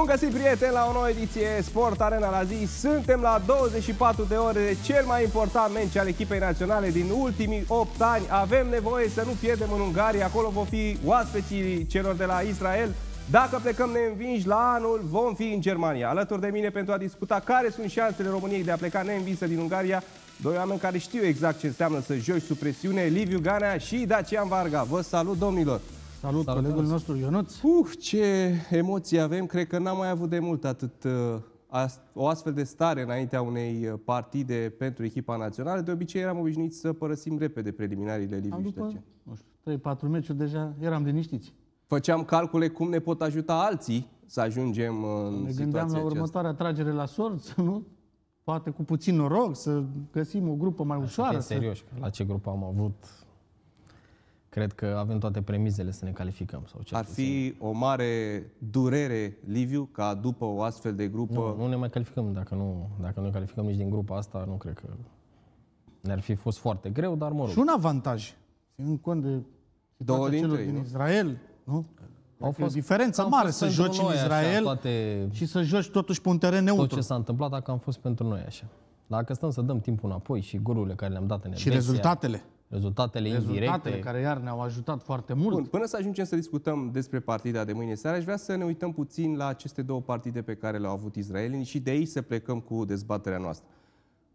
Bun găsit, prieteni, la o nouă ediție Sport Arena la zi. Suntem la 24 de ore de cel mai important meci al echipei naționale din ultimii 8 ani. Avem nevoie să nu pierdem în Ungaria, acolo vor fi oaspeții celor de la Israel. Dacă plecăm neînvinși la anul, vom fi în Germania. Alături de mine pentru a discuta care sunt șansele României de a pleca neînvinsă din Ungaria, doi oameni care știu exact ce înseamnă să joci sub presiune, Liviu Ganea și Dacian Varga. Vă salut, domnilor! Salut, Salut colegul azi. nostru Ionuț. Uh, ce emoții avem. Cred că n-am mai avut de mult atât uh, o astfel de stare înaintea unei uh, partide pentru echipa națională. De obicei eram obișnuiți să părăsim repede preliminariile Liviu După, nu știu, 3-4 meciuri deja eram liniștiți. Făceam calcule cum ne pot ajuta alții să ajungem uh, în Ne gândeam la următoarea tragere la sorți, nu? Poate cu puțin noroc să găsim o grupă mai ușoară. Să... serios, la ce grupă am avut cred că avem toate premizele să ne calificăm. Sau ce Ar fi o mare durere, Liviu, ca după o astfel de grupă... Nu, nu ne mai calificăm. Dacă nu, dacă nu ne calificăm nici din grupa asta, nu cred că ne-ar fi fost foarte greu, dar mă rog. Și un avantaj. În cont de Două din celor trei, din nu? Israel, nu? Au fost, o diferență mare să joci în Israel așa, toate, și să joci totuși pe un teren neutru. Tot ce s-a întâmplat, dacă am fost pentru noi așa. Dacă stăm să dăm timpul înapoi și golurile care le-am dat în Elveția, Și rezultatele. Rezultatele, Rezultatele indirecte. care iar ne-au ajutat foarte mult. Bun, până să ajungem să discutăm despre partida de mâine seara, aș vrea să ne uităm puțin la aceste două partide pe care le-au avut Israelini și de aici să plecăm cu dezbaterea noastră.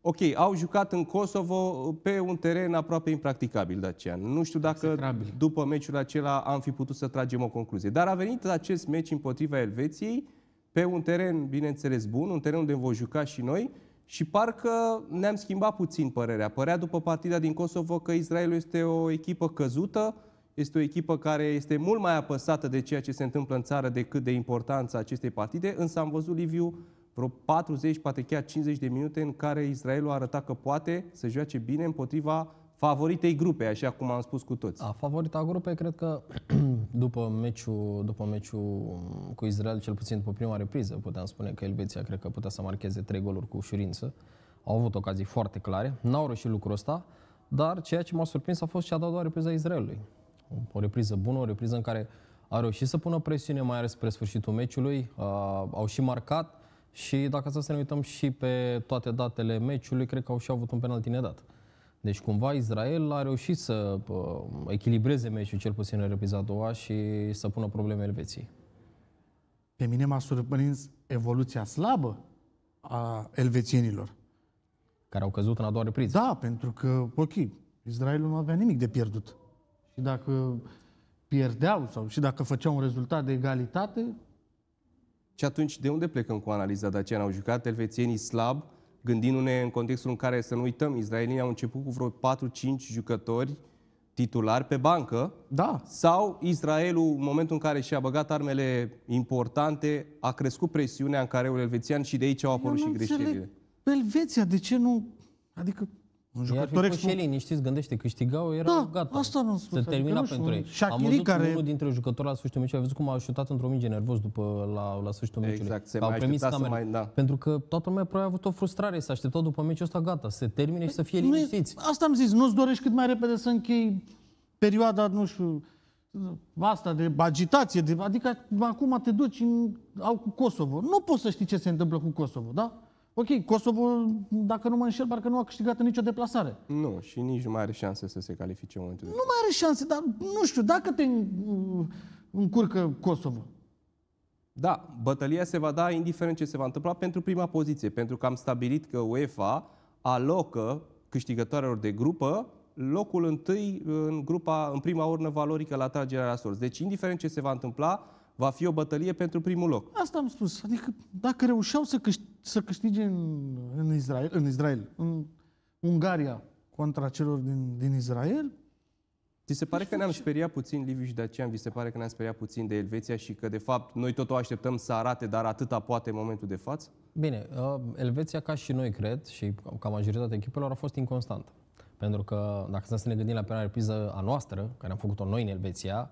Ok, au jucat în Kosovo pe un teren aproape impracticabil Dacian. Nu știu dacă Execrabil. după meciul acela am fi putut să tragem o concluzie. Dar a venit acest meci împotriva Elveției pe un teren, bineînțeles, bun, un teren unde vom juca și noi, și parcă ne-am schimbat puțin părerea. Părea după partida din Kosovo că Israelul este o echipă căzută, este o echipă care este mult mai apăsată de ceea ce se întâmplă în țară decât de importanța acestei partide, însă am văzut, Liviu, vreo 40, poate chiar 50 de minute în care Israelul arăta că poate să joace bine împotriva favoritei grupei, așa cum am spus cu toți. A favorita grupei, cred că după meciul, după meciul cu Israel, cel puțin după prima repriză, puteam spune că Elveția cred că putea să marcheze trei goluri cu ușurință. Au avut ocazii foarte clare, n-au reușit lucrul ăsta, dar ceea ce m-a surprins a fost și a doua repriză a Israelului. O repriză bună, o repriză în care a reușit să pună presiune, mai ales spre sfârșitul meciului, uh, au și marcat și dacă să ne uităm și pe toate datele meciului, cred că au și avut un penalti nedat. Uh, deci cumva Israel a reușit să uh, echilibreze meciul cel puțin în repriza a doua și să pună probleme Elveției. Pe mine m-a surprins evoluția slabă a elvețienilor. Care au căzut în a doua repriză. Da, pentru că, ok, Israelul nu avea nimic de pierdut. Și dacă pierdeau sau și dacă făceau un rezultat de egalitate... Și atunci, de unde plecăm cu analiza Dacian? Au jucat elvețienii slab, gândindu-ne în contextul în care, să nu uităm, izraelienii au început cu vreo 4-5 jucători titulari pe bancă. Da. Sau Israelul, în momentul în care și-a băgat armele importante, a crescut presiunea în care elvețian și de aici au păi apărut Eu și greșelile. Elveția, de ce nu... Adică un jucător fi expo... și liniștiți, gândește, câștigau, era da, gata. Asta nu se termina pentru ei. Am văzut care... unul dintre jucători la sfârșitul meciului, a văzut cum a șutat într-o minge nervos după la, la sfârșitul meciului. Exact, se a mai premis camera. Mai, da. Pentru că toată lumea probabil a avut o frustrare, s-a așteptat după meciul ăsta, gata, se termine și să fie liniștiți. Asta am zis, nu-ți dorești cât mai repede să închei perioada, nu știu, asta de agitație, de, adică acum te duci în, au cu Kosovo. Nu poți să știi ce se întâmplă cu Kosovo, da? Ok, Kosovo, dacă nu mă înșel, parcă nu a câștigat nicio deplasare. Nu, și nici nu mai are șanse să se califice în momentul Nu mai are șanse, dar nu știu, dacă te încurcă Kosovo. Da, bătălia se va da indiferent ce se va întâmpla pentru prima poziție, pentru că am stabilit că UEFA alocă câștigătoarelor de grupă locul întâi în, grupa, în prima urnă valorică la tragerea la sorți. Deci, indiferent ce se va întâmpla, va fi o bătălie pentru primul loc. Asta am spus. Adică, dacă reușeau să câștigă să câștige în, în Israel, în Israel, în Ungaria contra celor din, din Israel. Ți se pare păi că ne-am speriat puțin, Liviu și de aceea vi se pare că ne-am speriat puțin de Elveția și că, de fapt, noi tot o așteptăm să arate, dar atâta poate în momentul de față? Bine, uh, Elveția, ca și noi, cred, și ca majoritatea echipelor, a fost inconstantă. Pentru că, dacă să ne gândim la prima repriză a noastră, care am făcut-o noi în Elveția,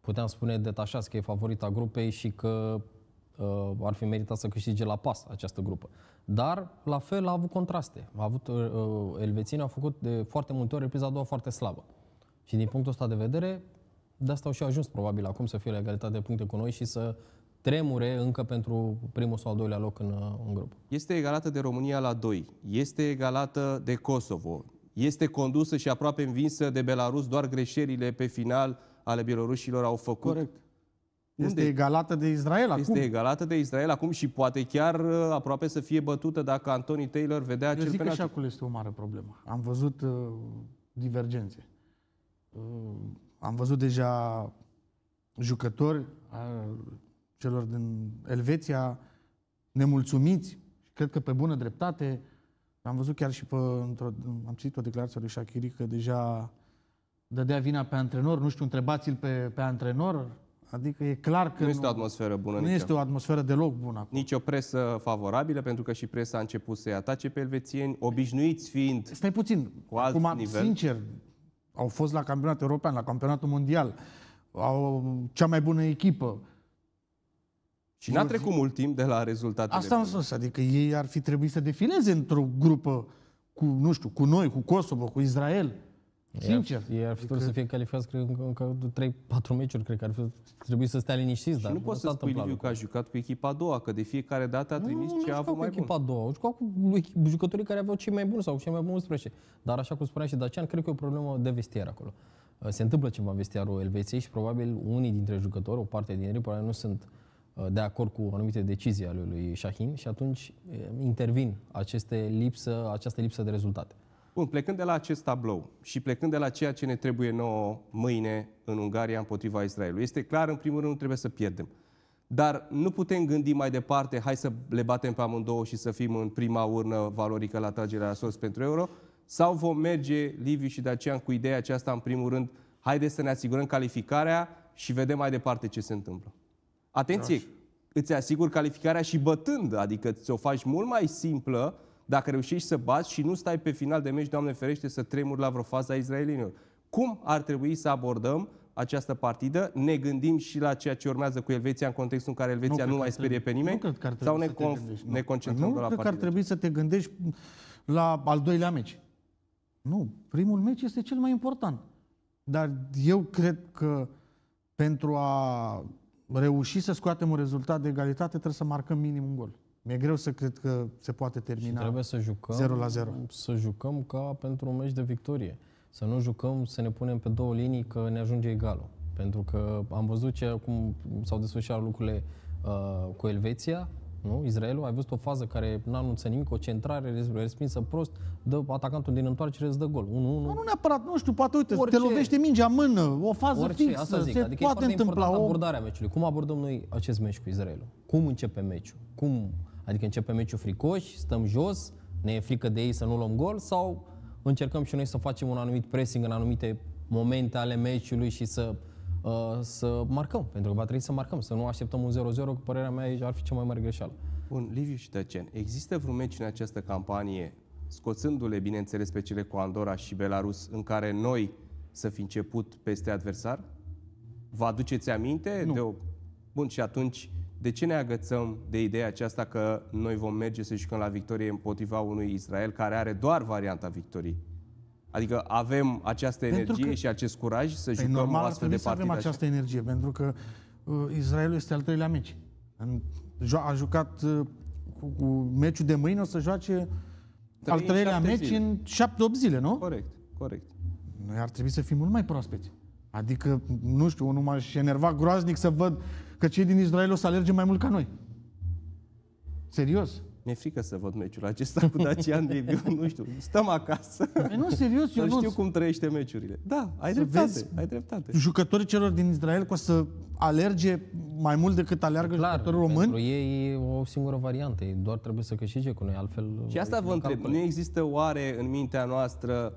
puteam spune detașați că e favorita grupei și că Uh, ar fi meritat să câștige la pas această grupă. Dar, la fel, a avut contraste. A avut, uh, uh, elvețini au făcut de foarte multe ori repriza a doua foarte slabă. Și din punctul ăsta de vedere, de asta au și ajuns probabil acum să fie la egalitate de puncte cu noi și să tremure încă pentru primul sau al doilea loc în, în grup. Este egalată de România la 2, este egalată de Kosovo, este condusă și aproape învinsă de Belarus, doar greșelile pe final ale bielorușilor au făcut Corect. Este Unde? egalată de Israel acum. Este egalată de Israel acum și poate chiar uh, aproape să fie bătută dacă Anthony Taylor vedea Eu acel zic penalti. că și acolo este o mare problemă. Am văzut uh, divergențe. Uh, am văzut deja jucători uh, celor din Elveția nemulțumiți și cred că pe bună dreptate. Am văzut chiar și pe... Am citit o declarație lui Shakiri că deja dădea vina pe antrenor. Nu știu, întrebați-l pe, pe antrenor Adică e clar că nu, nu este o atmosferă bună. Nu nicio. este o atmosferă deloc bună. Acum. Nici o presă favorabilă, pentru că și presa a început să-i atace pe elvețieni, obișnuiți fiind. Stai puțin. Cu alt acum, nivel. sincer, au fost la campionatul european, la campionatul mondial, au cea mai bună echipă. Și n-a trecut mult timp de la rezultatele. Asta am spus, adică ei ar fi trebuit să defileze într-o grupă cu, nu știu, cu noi, cu Kosovo, cu Israel. Sincer. Ei ar fi adică- trebuit să fie calificați, cred, că încă 3-4 meciuri, cred că ar fi, trebuit să stea liniștiți. Și dar nu poți să spui, Liviu, că a jucat cu echipa a doua, că de fiecare dată a trimis nu, ce nu a avut mai echipa bun. a doua, a jucat cu jucătorii care aveau cei mai buni sau cei mai buni spre Dar așa cum spunea și Dacian, cred că e o problemă de vestiar acolo. Uh, se întâmplă ceva în vestiarul Elveției și probabil unii dintre jucători, o parte din ei, probabil nu sunt uh, de acord cu anumite decizii ale lui Shahin și atunci uh, intervin aceste lipsă, această lipsă de rezultate. Bun, plecând de la acest tablou și plecând de la ceea ce ne trebuie nouă mâine în Ungaria împotriva Israelului, este clar, în primul rând, nu trebuie să pierdem. Dar nu putem gândi mai departe, hai să le batem pe amândouă și să fim în prima urnă valorică la tragerea sos pentru euro, sau vom merge, Liviu și Dacian, cu ideea aceasta, în primul rând, haide să ne asigurăm calificarea și vedem mai departe ce se întâmplă. Atenție, Așa. îți asigur calificarea și bătând, adică ți-o faci mult mai simplă dacă reușești să bați și nu stai pe final de meci, Doamne ferește, să tremuri la vreo fază a izraelinilor. Cum ar trebui să abordăm această partidă, ne gândim și la ceea ce urmează cu Elveția în contextul în care Elveția nu, nu mai sperie pe nimeni? Nu cred că ar sau ne, conf- gândești, ne concentrăm nu, la partidă? Nu cred că ar trebui să te gândești la al doilea meci. Nu, primul meci este cel mai important. Dar eu cred că pentru a reuși să scoatem un rezultat de egalitate trebuie să marcăm minim un gol. Mi-e greu să cred că se poate termina și trebuie să jucăm, 0 la 0. Să jucăm ca pentru un meci de victorie. Să nu jucăm, să ne punem pe două linii că ne ajunge egalul. Pentru că am văzut ce, cum s-au desfășurat lucrurile uh, cu Elveția, nu? Israelul, ai văzut o fază care n-a anunțat nimic, o centrare respinsă prost, dă atacantul din întoarcere, îți dă gol. 1-1. Nu, nu neapărat, nu știu, poate uite, orice, te lovește mingea în mână, o fază orice, fixă, asta zic. se adică poate întâmpla. O... abordarea meciului. Cum abordăm noi acest meci cu Israelul? Cum începe meciul? Cum Adică începem meciul fricoși, stăm jos, ne e frică de ei să nu luăm gol sau încercăm și noi să facem un anumit pressing în anumite momente ale meciului și să, uh, să marcăm, pentru că va trebui să marcăm, să nu așteptăm un 0-0, cu părerea mea ar fi cea mai mare greșeală. Bun, Liviu și Tăcen, există vreun meci în această campanie, scoțându-le, bineînțeles, pe cele cu Andorra și Belarus, în care noi să fi început peste adversar? Vă aduceți aminte nu. de o... Bun, și atunci de ce ne agățăm de ideea aceasta că noi vom merge să jucăm la victorie împotriva unui Israel care are doar varianta victoriei? Adică avem această pentru energie că, și acest curaj să păi jucăm normal, o astfel de partidă. avem așa. această energie, pentru că uh, Israelul este al treilea meci. A jucat uh, cu, cu meciul de mâine, o să joace 3, al treilea meci zile. în 7-8 zile, nu? Corect, corect. Noi ar trebui să fim mult mai proaspeți. Adică, nu știu, unul m-aș enerva groaznic să văd că cei din Israel o să alerge mai mult ca noi. Serios. Mi-e frică să văd meciul acesta cu Dacian Debiu, nu știu, stăm acasă. E, păi nu, serios, eu nu știu cum trăiește meciurile. Da, ai să dreptate, vezi ai dreptate. Jucătorii celor din Israel că o să alerge mai mult decât alergă Clar, jucătorii români? Pentru ei e o singură variantă, ei doar trebuie să câștige cu noi, altfel... Și asta vă întreb, nu există oare în mintea noastră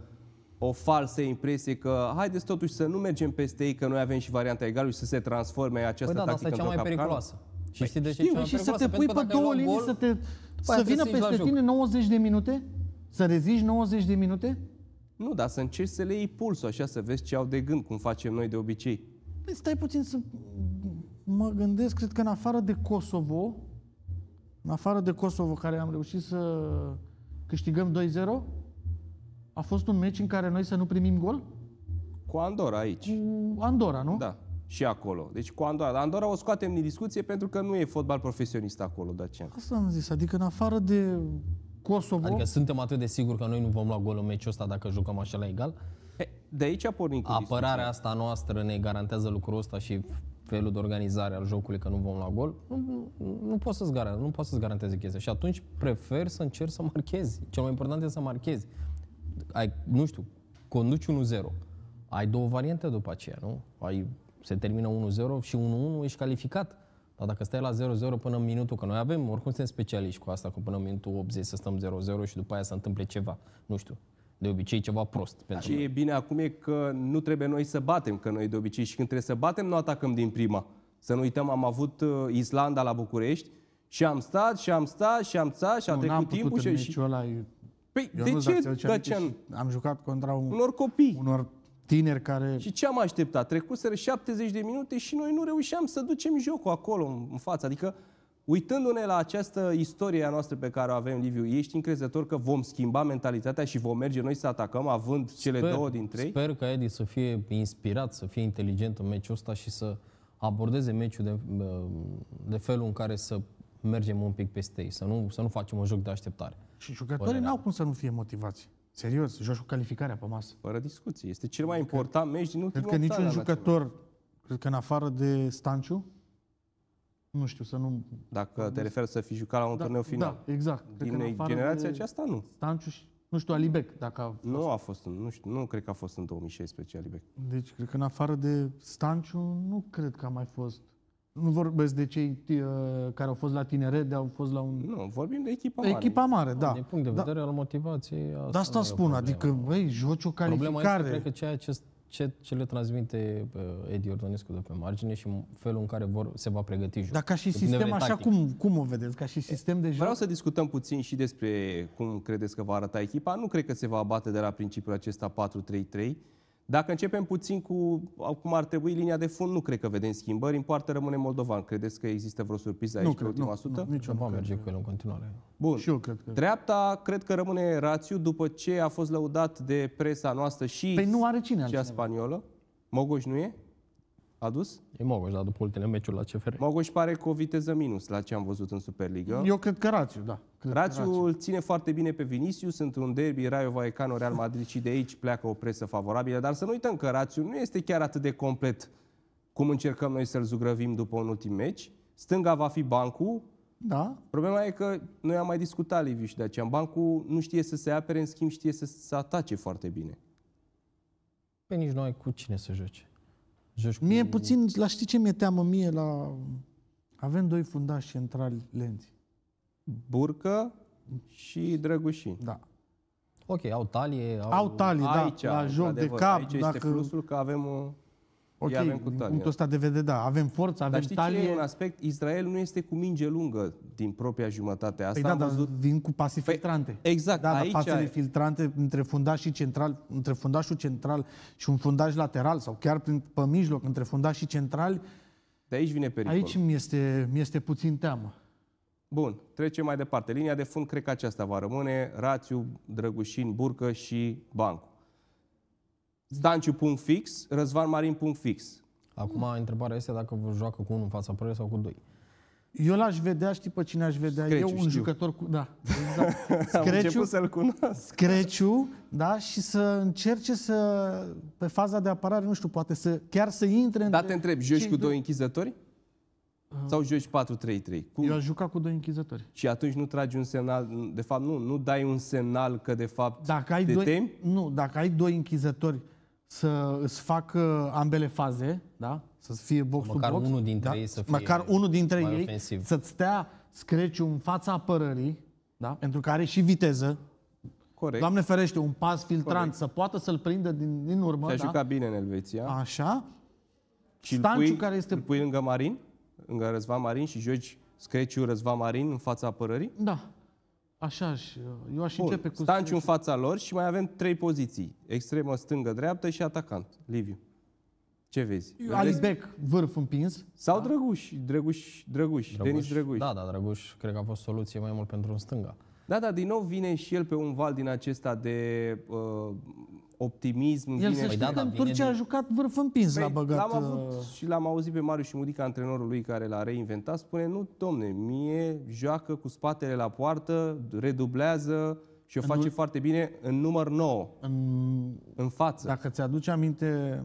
o falsă impresie că haideți totuși să nu mergem peste ei, că noi avem și varianta egală, și să se transforme păi această păi da, tactică asta e cea mai periculoasă. Și păi, știi de ce știu, cea și să te pui pe două linii, să, te, să vină peste tine 90 de minute? Să reziști 90 de minute? Nu, dar să încerci să le iei pulsul, așa, să vezi ce au de gând, cum facem noi de obicei. Păi stai puțin să mă gândesc, cred că în afară de Kosovo, în afară de Kosovo, care am reușit să câștigăm 2-0, a fost un meci în care noi să nu primim gol? Cu Andorra aici. Cu Andorra, nu? Da, și acolo. Deci cu Andorra. Dar Andorra o scoatem din discuție pentru că nu e fotbal profesionist acolo, Dacian. Asta am zis, adică în afară de Kosovo... Adică suntem atât de siguri că noi nu vom lua gol în meciul ăsta dacă jucăm așa la egal? De aici a pornit cu Apărarea discuția. asta noastră ne garantează lucrul ăsta și felul de organizare al jocului că nu vom la gol, nu, nu poți să-ți garanteze, nu să-ți garanteze chestia. Și atunci prefer să încerci să marchezi. Cel mai important e să marchezi ai, nu știu, conduci 1-0. Ai două variante după aceea, nu? Ai, se termină 1-0 și 1-1 ești calificat. Dar dacă stai la 0-0 până în minutul, că noi avem, oricum suntem specialiști cu asta, că până în minutul 80 să stăm 0-0 și după aia să întâmple ceva, nu știu, de obicei ceva prost. Da, pentru Ce noi. e bine acum e că nu trebuie noi să batem, că noi de obicei și când trebuie să batem, nu atacăm din prima. Să nu uităm, am avut uh, Islanda la București și am stat și am stat și am stat și a nu, trecut timpul și... și... Păi, Eu de ce Dacian? Am jucat contra un, unor copii. Unor tineri care... Și ce am așteptat? Trecuseră 70 de minute și noi nu reușeam să ducem jocul acolo, în față. Adică, uitându-ne la această istorie a noastră pe care o avem, Liviu, ești încrezător că vom schimba mentalitatea și vom merge noi să atacăm, având cele două din trei? Sper că Edi să fie inspirat, să fie inteligent în meciul ăsta și să abordeze meciul de, de felul în care să mergem un pic peste ei, să nu, să nu facem un joc de așteptare. Și jucătorii n-au cum să nu fie motivați. Serios, joci cu calificarea pe masă. Fără discuție. Este cel mai important meci din ultimul Cred că niciun jucător, cred că în afară de Stanciu, nu știu, să nu... Dacă te referi să fi jucat la un da, turneu final. Da, exact. Din cred că generația aceasta, nu. Stanciu și, nu știu, Alibec, dacă a fost. Nu a fost, nu știu, nu cred că a fost în 2016 Alibec. Deci, cred că în afară de Stanciu, nu cred că a mai fost nu vorbesc de cei uh, care au fost la tineret, de au fost la un... Nu, vorbim de echipa mare. Echipa mare, da. Din punct de da. vedere da. al motivației... Asta de asta spun, adică, băi, joci o calificare. Problema este, cred că ceea ce, ce, ce le transmite uh, Edi Ordonescu de pe margine și felul în care vor, se va pregăti jocul. Dar ca și sistem, așa cum, cum o vedeți? Ca și sistem de joc? Vreau să discutăm puțin și despre cum credeți că va arăta echipa. Nu cred că se va abate de la principiul acesta 4-3-3, dacă începem puțin cu cum ar trebui linia de fund, nu cred că vedem schimbări. În poartă rămâne moldovan. Credeți că există vreo surpriză aici nu cred, ultima nu, sută? Nu, nici nu va merge cu el în continuare. Bun. Și eu cred că... Dreapta cred că rămâne rațiu după ce a fost lăudat de presa noastră și... Păi nu are cine Cea spaniolă. Mogoș nu e? A dus? E Mogoș, dar după ultimele meciuri la CFR. Mogoș pare cu o viteză minus la ce am văzut în Superliga. Eu cred că Rațiu, da. Cred Rațiu, Rațiu îl ține foarte bine pe Vinicius sunt un derby Raio Vallecano Real Madrid și de aici pleacă o presă favorabilă, dar să nu uităm că Rațiu nu este chiar atât de complet cum încercăm noi să-l zugrăvim după un ultim meci. Stânga va fi bancul, da. Problema e că noi am mai discutat, Liviu, și de aceea. Bancul nu știe să se apere, în schimb știe să se atace foarte bine. Pe nici noi cu cine să joace. Joci cu... Mie puțin, la știi ce mi-e teamă mie la... Avem doi fundași centrali lenți. Burcă și Drăgușin. Da. Ok, au talie. Au, au talie, da, aici, da, la joc de cap. Aici dacă... este plusul că avem o Ok, avem cu talia. punctul ăsta de vedere, da, avem forță, avem dar știi talie. Dar un aspect? Israel nu este cu minge lungă din propria jumătate. Asta păi da, văzut... dar vin cu pase păi, filtrante. păi, Exact, da, aici... Da, pasele ai... filtrante între fundaș și central, între fundașul central și un fundaj lateral sau chiar prin, pe mijloc, între fundaș și central. De aici vine pericolul. Aici mi este, mi este puțin teamă. Bun, trecem mai departe. Linia de fund cred că aceasta va rămâne. Rațiu, Drăgușin, Burcă și Bancu. Danciu.fix, Răzvan Marin.fix. Acum întrebarea este dacă vă joacă cu unul în fața părere sau cu doi. Eu l-aș vedea, știi pe cine aș vedea? Screciu, eu un știu. jucător cu... Da, exact. Screciu, să-l cunosc. Screciu, da, și să încerce să, pe faza de apărare, nu știu, poate să, chiar să intre... Da, te întreb, joci cu doi închizători? Uh. sau joci 4-3-3? Cum? Eu aș juca cu doi închizători. Și atunci nu tragi un semnal, de fapt nu, nu dai un semnal că de fapt dacă ai te doi, temi? Nu, dacă ai doi închizători să îți facă ambele faze, da? Să fie box to box. Unul dintre da? ei să fie măcar unul dintre ei ofensiv. să-ți stea screciu în fața apărării, da? Pentru că are și viteză. Corect. Doamne ferește, un pas filtrant Corect. să poată să-l prindă din, din urmă. Și-a da? jucat bine în Elveția. Așa. Și Stanciu pui, care este... Îl pui lângă Marin, lângă Răzvan Marin și joci screciu Răzvan Marin în fața apărării? Da. Așa, uh, eu aș Bun. începe cu... Stanciu în fața lor și mai avem trei poziții. Extremă, stângă, dreaptă și atacant. Liviu. Ce vezi? Alibec, vârf împins. Sau da. Drăguș, Drăguș, Drăguș, Drăguș, Denis Drăguș. Da, da, Drăguș, cred că a fost soluție mai mult pentru un stânga. Da, da, din nou vine și el pe un val din acesta de uh, optimism. El vine... să știe da, da că în Turcia din... a jucat vârf împins păi, la băgat. L-am avut uh, și l-am auzit pe Marius și Mudica, antrenorul lui care l-a reinventat, spune, nu, domne, mie joacă cu spatele la poartă, redublează și o face în... foarte bine în număr 9, în, în față. Dacă ți-aduce aminte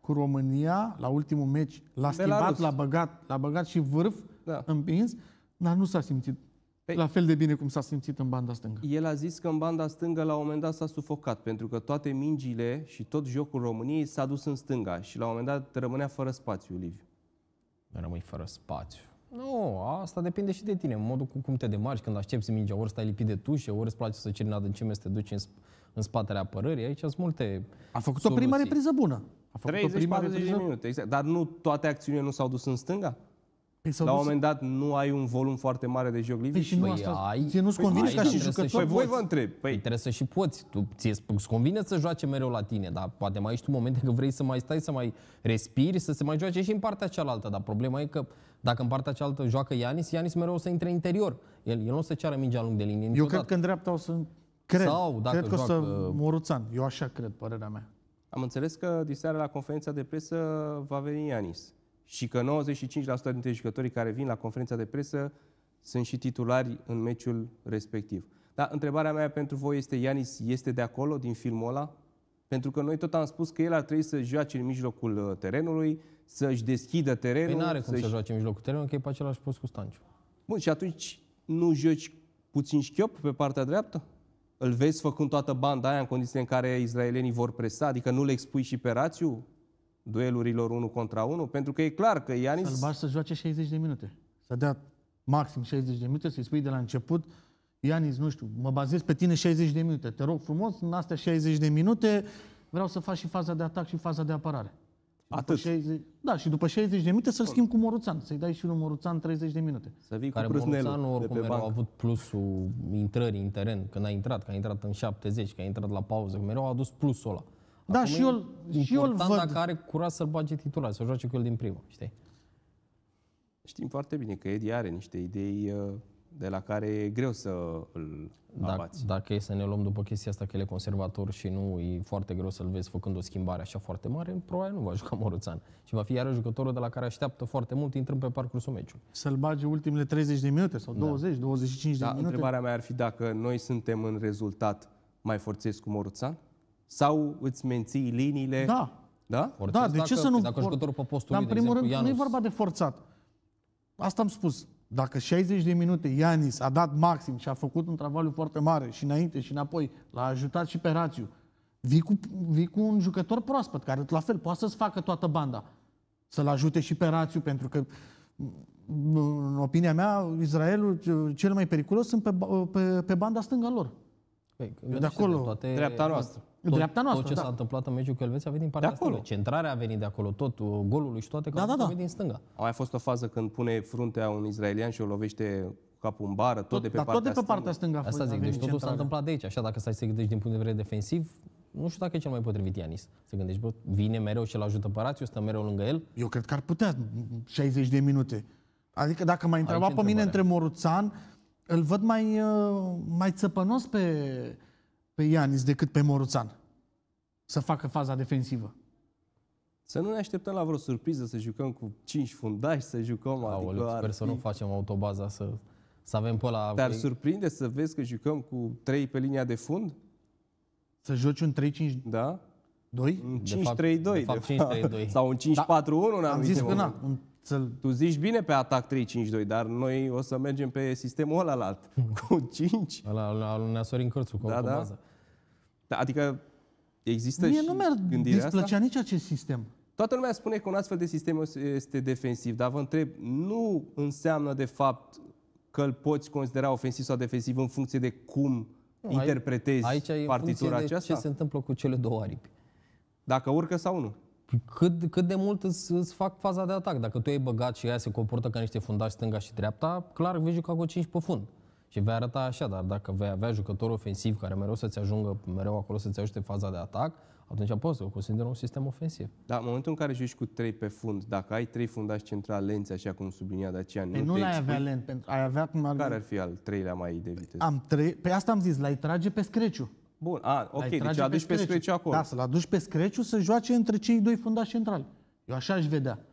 cu România, la ultimul meci, l-a schimbat, l-a băgat, l-a băgat și vârf, da. împins, dar nu s-a simțit Păi, la fel de bine cum s-a simțit în banda stângă. El a zis că în banda stângă la un moment dat s-a sufocat, pentru că toate mingile și tot jocul României s-a dus în stânga și la un moment dat rămânea fără spațiu, Liviu. Rămâi fără spațiu. Nu, asta depinde și de tine, în modul cu cum te demarci, când aștepți mingea, ori stai lipit de tușe, ori îți place să ceri în adâncime să te duci în, în spatele apărării, aici sunt multe A făcut soluții. o prima repriză bună. A făcut 30-40 de minute, exact. Dar nu toate acțiunile nu s-au dus în stânga? Păi la un moment dat nu ai un volum foarte mare de joc liviu. Păi și nu păi asta, ai, ție nu-ți convine păi ca și jucător? Păi voi vă întreb. Păi. Trebuie să și poți. Tu, ție îți convine să joace mereu la tine, dar poate mai ești un moment că vrei să mai stai, să mai respiri, să se mai joace și în partea cealaltă. Dar problema e că dacă în partea cealaltă joacă Ianis, Ianis mereu o să intre interior. El, el nu o să ceară mingea lung de linie niciodată. Eu cred că în dreapta o să... Cred, Sau dacă cred că joacă... o să Moruțan. Eu așa cred, părerea mea. Am înțeles că diseară la conferința de presă va veni Ianis și că 95% dintre jucătorii care vin la conferința de presă sunt și titulari în meciul respectiv. Dar întrebarea mea pentru voi este, Ianis este de acolo, din filmul ăla? Pentru că noi tot am spus că el ar trebui să joace în mijlocul uh, terenului, să-și deschidă terenul. Păi nu are cum să joace în mijlocul terenului, că e pe același post cu Stanciu. Bun, și atunci nu joci puțin șchiop pe partea dreaptă? Îl vezi făcând toată banda aia în condiții în care izraelienii vor presa, adică nu le expui și pe rațiu? duelurilor 1 contra 1? Pentru că e clar că Ianis... Să-l să joace 60 de minute. Să dea maxim 60 de minute, să-i spui de la început, Ianis, nu știu, mă bazez pe tine 60 de minute. Te rog frumos, în astea 60 de minute vreau să faci și faza de atac și faza de apărare. Atât. 60, da, și după 60 de minute să-l schimb cu Moruțan, să-i dai și lui Moruțan 30 de minute. Să vii cu Care Moruțan oricum mereu a avut plusul intrării în teren, când a intrat, că a intrat în 70, că a intrat la pauză, mereu a adus plusul ăla. Da, Acum și eu, și eu văd. dacă are curaj să-l bage titular, să joace cu el din primă, știi? Știm foarte bine că Edi are niște idei uh, de la care e greu să îl dacă, abați. Dacă e să ne luăm după chestia asta că el e conservator și nu e foarte greu să-l vezi făcând o schimbare așa foarte mare, probabil nu va juca Moruțan. Și va fi iarăși jucătorul de la care așteaptă foarte mult intrând pe parcursul meciului. Să-l bage ultimele 30 de minute sau 20, da. 25 de da, minute. Întrebarea mea ar fi dacă noi suntem în rezultat mai forțezi cu Moruțan? sau îți menții liniile. Da. Da? Forțezi da, de dacă, ce să nu... Dacă jucătorul pe postul Dar, în primul exemplu, rând, Ianus... nu e vorba de forțat. Asta am spus. Dacă 60 de minute Ianis a dat maxim și a făcut un travaliu foarte mare și înainte și înapoi, l-a ajutat și pe Rațiu, vii cu, vii cu un jucător proaspăt care la fel poate să-ți facă toată banda. Să-l ajute și pe Rațiu, pentru că în opinia mea, Israelul cel mai periculos sunt pe, pe, pe banda stângă lor. Păi, de acolo, de toate, dreapta noastră. Tot, dreapta noastră, tot ce da. s-a întâmplat în meciul cu Elveția a venit din partea de acolo. Stângă. Centrarea a venit de acolo, tot uh, golul și toate că da, da, da. a da. venit din stânga. A mai fost o fază când pune fruntea un izraelian și o lovește capul în bară, tot, tot de pe, da, partea, tot de pe partea stânga. Asta zic, deci totul s-a întâmplat de aici. Așa, dacă stai să gândești din punct de vedere defensiv, nu știu dacă e cel mai potrivit Ianis. Să gândești, bă, vine mereu și îl ajută pe Rațiu, stă mereu lângă el. Eu cred că ar putea 60 de minute. Adică dacă m-ai întrebat pe mine între Moruțan îl văd mai, uh, mai țăpănos pe, pe Ianis decât pe Moruțan să facă faza defensivă. Să nu ne așteptăm la vreo surpriză, să jucăm cu cinci fundași, să jucăm... Aoleu, adică sper să nu facem autobaza, să, să avem pe la... Te-ar surprinde să vezi că jucăm cu trei pe linia de fund? Să joci un 3-5... Da? 2? Un 5-3-2. De fapt, de fapt 5-3-2. Sau un 5-4-1 da, Am zis că na, un să tu zici bine pe atac 3-5-2, dar noi o să mergem pe sistemul ăla la alt, hmm. cu 5. Ăla al lui Neasorin Cărțu, cu da, da. da. Adică există Mie și nu mi-ar displăcea nici acest sistem. Toată lumea spune că un astfel de sistem este defensiv, dar vă întreb, nu înseamnă de fapt că îl poți considera ofensiv sau defensiv în funcție de cum nu, interpretezi aici, aici partitura aceasta? Aici ce se întâmplă cu cele două aripi. Dacă urcă sau nu cât, cât de mult îți, îți fac faza de atac. Dacă tu ai băgat și ea se comportă ca niște fundași stânga și dreapta, clar vei juca cu 5 pe fund. Și vei arăta așa, dar dacă vei avea jucător ofensiv care mereu să-ți ajungă mereu acolo să-ți ajute faza de atac, atunci poți să o considerăm un sistem ofensiv. Da, în momentul în care joci cu 3 pe fund, dacă ai 3 fundași central lenți, așa cum sublinia Dacian, păi nu, nu ai avea lent, pentru ai avea cum Care ar fi al treilea mai de viteză? Am trei, pe păi asta am zis, l-ai trage pe screciu. Bun, a, ok, deci aduci pe, Screciu acolo. Da, să-l aduci pe Screciu să joace între cei doi fundași centrali. Eu așa aș vedea.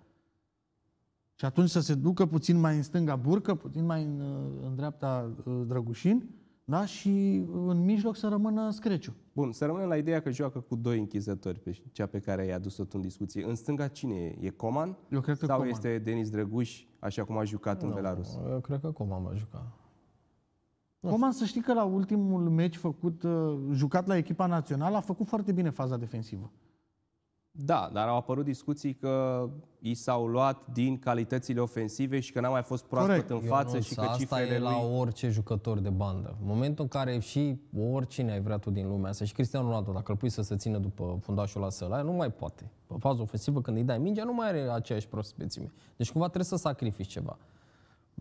Și atunci să se ducă puțin mai în stânga Burcă, puțin mai în, uh, în dreapta uh, Drăgușin, da? și uh, în mijloc să rămână Screciu. Bun, să rămânem la ideea că joacă cu doi închizători, pe cea pe care i-a adus-o tu în discuție. În stânga cine e? E Coman? Eu cred că sau Coman. este Denis Drăguș, așa cum a jucat nu, în Belarus? Eu cred că Coman va juca. Coman da. să știi că la ultimul meci făcut, uh, jucat la echipa națională a făcut foarte bine faza defensivă. Da, dar au apărut discuții că i s-au luat din calitățile ofensive și că n-a mai fost proaspăt Corect. în față și că cifrele Asta e lui... la orice jucător de bandă. În momentul în care și oricine ai vrea tu din lumea asta, și Cristiano Ronaldo, dacă îl pui să se țină după fundașul ăla săla, nu mai poate. Pe fază ofensivă, când îi dai mingea, nu mai are aceeași prospețime. Deci cumva trebuie să sacrifici ceva.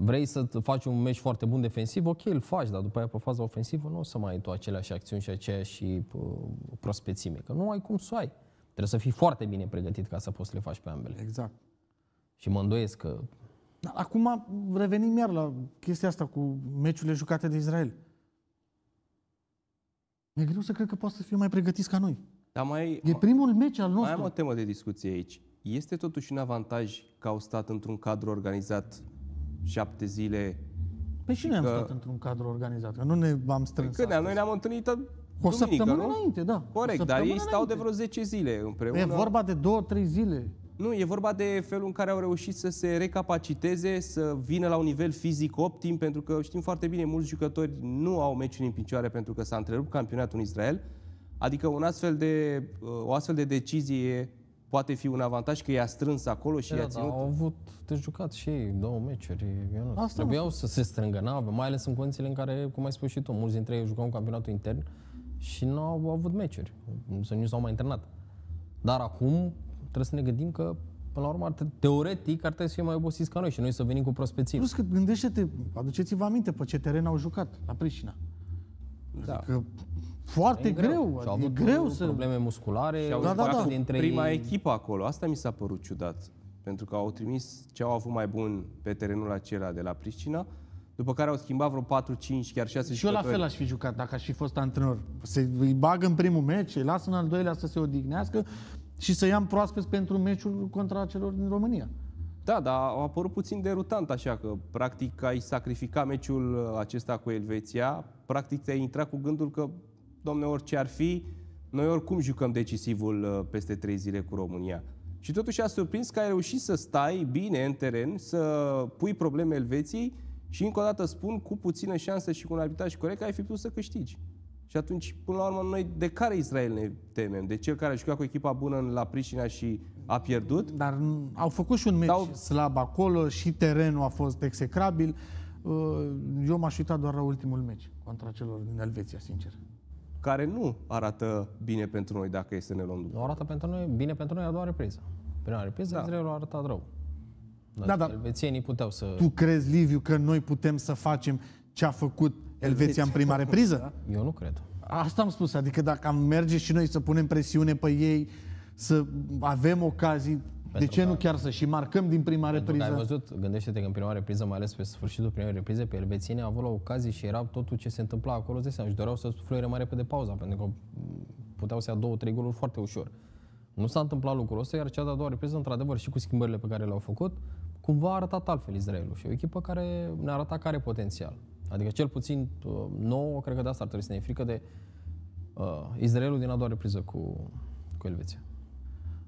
Vrei să faci un meci foarte bun defensiv, ok, îl faci, dar după aia pe faza ofensivă nu o să mai ai tu aceleași acțiuni și aceeași uh, prospețime, că nu ai cum să ai. Trebuie să fii foarte bine pregătit ca să poți să le faci pe ambele. Exact. Și mă îndoiesc că... Da, acum revenim iar la chestia asta cu meciurile jucate de Israel. e greu să cred că poate să fie mai pregătiți ca noi. Dar mai, e primul meci al nostru. Mai am o temă de discuție aici. Este totuși un avantaj că au stat într-un cadru organizat șapte zile. Păi și noi am stat într-un cadru organizat, că nu ne am strâns. Că noi ne-am întâlnit o săptămână nu? înainte, da. Corect, dar ei înainte. stau de vreo 10 zile împreună. E vorba de 2-3 zile. Nu, e vorba de felul în care au reușit să se recapaciteze, să vină la un nivel fizic optim, pentru că știm foarte bine, mulți jucători nu au meciuri în picioare pentru că s-a întrerupt campionatul în Israel. Adică un astfel de, uh, o astfel de decizie poate fi un avantaj că i-a strâns acolo și da, i-a da, ținut. Da, au avut de jucat și ei două meciuri. Eu nu. Asta Trebuiau să se strângă, n mai ales în condițiile în care, cum ai spus și tu, mulți dintre ei jucau în campionatul intern și nu au avut meciuri. Nu s-au mai internat. Dar acum trebuie să ne gândim că Până la urmă, teoretic, ar trebui să fie mai obosiți ca noi și noi să venim cu prospeții. Plus că gândește-te, aduceți-vă aminte pe ce teren au jucat la Prișina. Da. Că adică, foarte e greu. greu. Și au adică avut e greu să... probleme musculare. Și au da, da, da. Dintre prima ei... echipă acolo. Asta mi s-a părut ciudat. Pentru că au trimis ce au avut mai bun pe terenul acela de la Priscina, după care au schimbat vreo 4, 5, chiar 6 Și eu la fel aș fi jucat dacă aș fi fost antrenor. Se îi bagă în primul meci, îi lasă în al doilea să se odihnească și să i-am pentru meciul contra celor din România. Da, dar a apărut puțin derutant așa, că practic ai sacrificat meciul acesta cu Elveția, practic te-ai intrat cu gândul că domne, orice ar fi, noi oricum jucăm decisivul uh, peste trei zile cu România. Și totuși a surprins că ai reușit să stai bine în teren, să pui probleme Elveției și încă o dată spun, cu puțină șansă și cu un arbitraj corect, ai fi putut să câștigi. Și atunci, până la urmă, noi de care Israel ne temem? De cel care a jucat cu echipa bună la Prișina și a pierdut? Dar mm, au făcut și un meci Sau... slab acolo și terenul a fost execrabil. Uh, eu m-aș uita doar la ultimul meci contra celor din Elveția, sincer care nu arată bine pentru noi dacă este să ne luăm după. Nu arată pentru noi, bine pentru noi a doua repriză. Prima repriză, da. Israelul a arătat rău. da, da. Elvețienii puteau să... Tu crezi, Liviu, că noi putem să facem ce a făcut Elveția, Elveția. în prima repriză? Eu nu cred. Asta am spus, adică dacă am merge și noi să punem presiune pe ei, să avem ocazii, pentru de ce că... nu chiar să și marcăm din prima Pentru repriză? Că ai văzut, gândește-te că în prima repriză, mai ales pe sfârșitul primei reprize, pe elbeține, au avut la ocazie și era totul ce se întâmpla acolo, de seama, și doreau să fluiere mai repede pauza, pentru că puteau să ia două, trei goluri foarte ușor. Nu s-a întâmplat lucrul ăsta, iar cea de-a doua repriză, într-adevăr, și cu schimbările pe care le-au făcut, cumva a arătat altfel Israelul și o echipă care ne arăta care are potențial. Adică cel puțin uh, nouă, cred că de asta ar trebui să ne frică de uh, Israelul din a doua repriză cu, cu Elveția.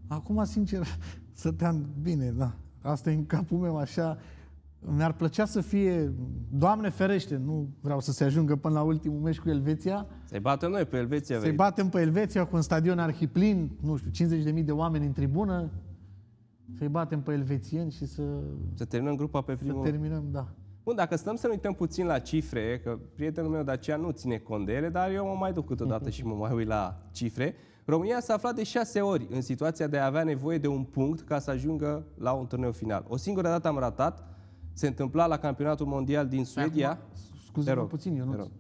Acum, sincer, stăteam bine, da. Asta e în capul meu așa. Mi-ar plăcea să fie, Doamne ferește, nu vreau să se ajungă până la ultimul meci cu Elveția. Să-i batem noi pe Elveția. Să-i vei. batem pe Elveția cu un stadion arhiplin, nu știu, 50.000 de oameni în tribună. Să-i batem pe elvețieni și să... Să terminăm grupa pe primul. Să terminăm, da. Bun, dacă stăm să ne uităm puțin la cifre, că prietenul meu de aceea nu ține cont de ele, dar eu mă mai duc câteodată mhm. și mă mai uit la cifre. România s-a aflat de șase ori în situația de a avea nevoie de un punct ca să ajungă la un turneu final. O singură dată am ratat, se întâmpla la campionatul mondial din Suedia. Scuze-mă puțin, eu nu.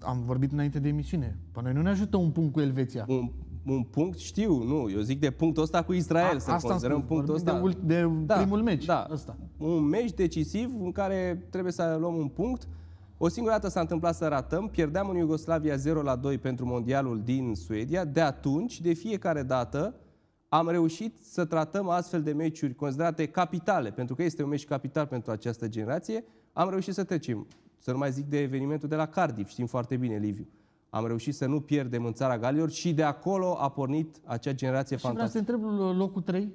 Am vorbit înainte de emisiune. Pe noi nu ne ajută un punct cu Elveția. Un, un punct știu, nu. Eu zic de punctul ăsta cu Israel, a, să asta considerăm spus, punctul ăsta. De, de da, primul meci. Da, asta. Un meci decisiv în care trebuie să luăm un punct. O singură dată s-a întâmplat să ratăm, pierdeam în Iugoslavia 0 la 2 pentru mondialul din Suedia. De atunci, de fiecare dată, am reușit să tratăm astfel de meciuri considerate capitale, pentru că este un meci capital pentru această generație, am reușit să trecem. Să nu mai zic de evenimentul de la Cardiff, știm foarte bine, Liviu. Am reușit să nu pierdem în țara Galilor și de acolo a pornit acea generație și fantastică. Și vreau să întreb locul 3?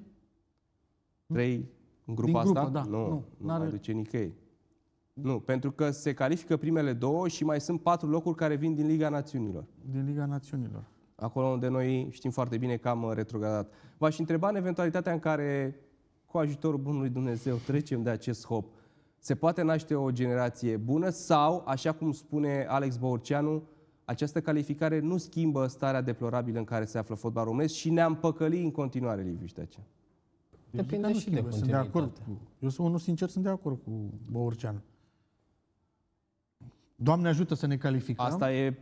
3 în grupa Din grupă, asta? Da, nu, nu, nu mai duce nicăieri. Nu, pentru că se califică primele două și mai sunt patru locuri care vin din Liga Națiunilor. Din Liga Națiunilor. Acolo unde noi știm foarte bine că am uh, retrogradat. V-aș întreba în eventualitatea în care, cu ajutorul Bunului Dumnezeu, trecem de acest hop. Se poate naște o generație bună sau, așa cum spune Alex Băurceanu, această calificare nu schimbă starea deplorabilă în care se află fotbalul românesc și ne-am păcălit în continuare, Liviu Ștacea. Depinde deci, și de sunt de acord. Cu, eu sunt unul sincer, sunt de acord cu Băurceanu. Doamne ajută să ne calificăm. Asta e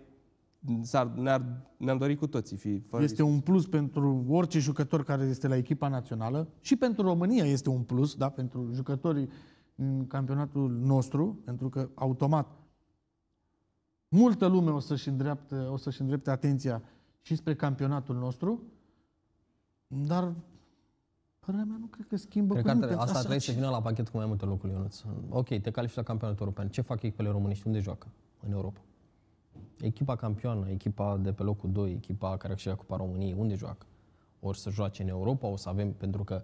s-ar, ne-ar, ne-am dorit cu toții. Fi, fără este un plus pentru orice jucător care este la echipa națională și pentru România este un plus, da, pentru jucătorii în campionatul nostru, pentru că automat multă lume o să-și îndrepte, o să-și îndrepte atenția și spre campionatul nostru, dar Părerea mea nu cred că schimbă cred că ar, Asta trebuie să vină la pachet cu mai multe locuri, Ionuț. Ok, te califici la campionatul european. Ce fac echipele românești? Unde joacă în Europa? Echipa campioană, echipa de pe locul 2, echipa care și Cupa României, unde joacă? Ori să joace în Europa, o să avem, pentru că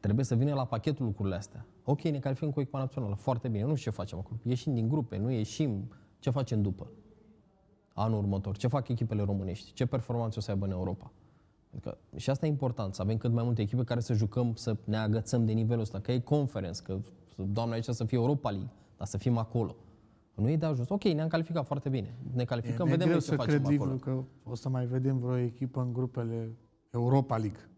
trebuie să vină la pachetul lucrurile astea. Ok, ne calificăm cu echipa națională, foarte bine, nu știu ce facem acolo. Ieșim din grupe, nu ieșim, ce facem după? Anul următor, ce fac echipele românești, ce performanță o să aibă în Europa? Adică, și asta e important, să avem cât mai multe echipe care să jucăm, să ne agățăm de nivelul ăsta, că e conference, că doamna aici să fie Europa League, dar să fim acolo. Nu e de ajuns. Ok, ne-am calificat foarte bine. Ne calificăm, e, vedem greu ce să facem cred acolo. că o să mai vedem vreo echipă în grupele Europa League.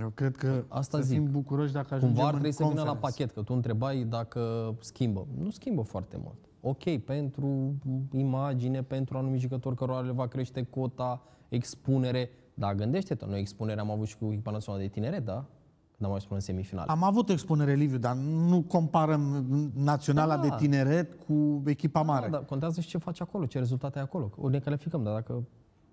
Eu cred că Asta să zic. fim bucuroși dacă ajungem Cumva ar trebui să vină la pachet, că tu întrebai dacă schimbă. Nu schimbă foarte mult ok pentru imagine, pentru anumit jucător cărora le va crește cota, expunere. Dar gândește-te, noi expunere am avut și cu echipa națională de tineret, da? Când am ajuns până în Am avut expunere, Liviu, dar nu comparăm naționala da. de tineret cu echipa da, mare. Da, da, contează și ce faci acolo, ce rezultate ai acolo. O ne calificăm, dar dacă